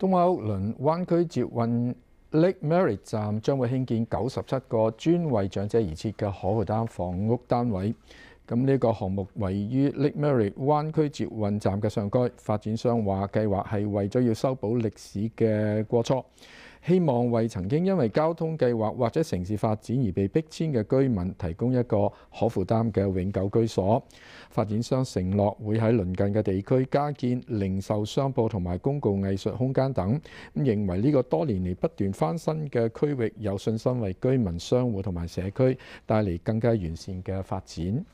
東歐輪灣區捷運 Lake m e r r i t t 站將會興建九十七個專為長者而設嘅可負擔房屋單位。咁呢個項目位於 Lake m e r r i t t 灣區捷運站嘅上蓋。發展商話計劃係為咗要修補歷史嘅過錯。希望為曾經因為交通計劃或者城市發展而被逼遷嘅居民提供一個可負擔嘅永久居所。發展商承諾會喺鄰近嘅地區加建零售商鋪同埋公共藝術空間等。咁認為呢個多年嚟不斷翻新嘅區域有信心為居民、商户同埋社區帶嚟更加完善嘅發展。